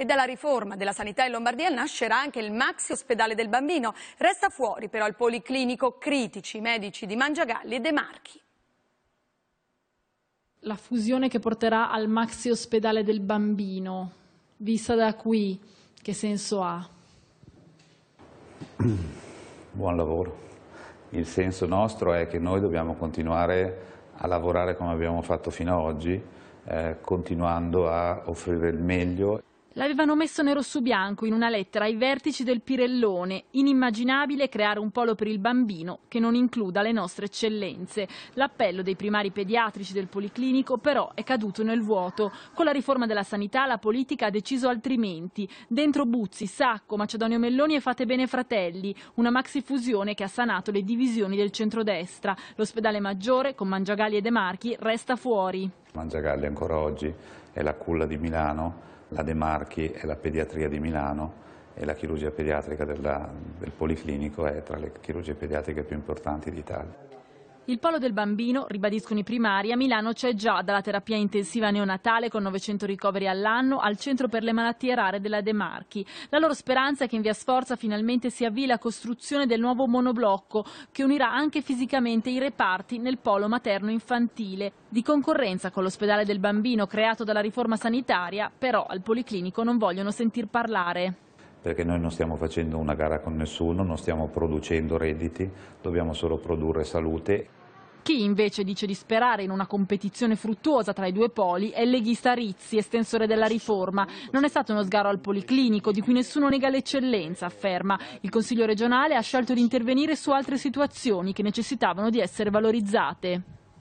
E dalla riforma della sanità in Lombardia nascerà anche il maxi ospedale del bambino. Resta fuori però il policlinico critici, medici di Mangiagalli e De Marchi. La fusione che porterà al maxi ospedale del bambino, vista da qui, che senso ha? Buon lavoro. Il senso nostro è che noi dobbiamo continuare a lavorare come abbiamo fatto fino ad oggi, eh, continuando a offrire il meglio. L'avevano messo nero su bianco in una lettera ai vertici del Pirellone. Inimmaginabile creare un polo per il bambino che non includa le nostre eccellenze. L'appello dei primari pediatrici del Policlinico però è caduto nel vuoto. Con la riforma della sanità la politica ha deciso altrimenti. Dentro Buzzi, Sacco, Macedonio Melloni e Fate Bene Fratelli, una maxi fusione che ha sanato le divisioni del centrodestra. L'ospedale maggiore, con Mangiagalli e De Marchi, resta fuori. Mangiagalli ancora oggi è la culla di Milano, la De Marchi è la pediatria di Milano e la chirurgia pediatrica della, del Policlinico è tra le chirurgie pediatriche più importanti d'Italia. Il polo del bambino, ribadiscono i primari, a Milano c'è già dalla terapia intensiva neonatale con 900 ricoveri all'anno al centro per le malattie rare della De Marchi. La loro speranza è che in via Sforza finalmente si avvii la costruzione del nuovo monoblocco che unirà anche fisicamente i reparti nel polo materno-infantile. Di concorrenza con l'ospedale del bambino creato dalla riforma sanitaria, però al Policlinico non vogliono sentir parlare perché noi non stiamo facendo una gara con nessuno, non stiamo producendo redditi, dobbiamo solo produrre salute. Chi invece dice di sperare in una competizione fruttuosa tra i due poli è il leghista Rizzi, estensore della riforma. Non è stato uno sgaro al policlinico, di cui nessuno nega l'eccellenza, afferma. Il Consiglio regionale ha scelto di intervenire su altre situazioni che necessitavano di essere valorizzate.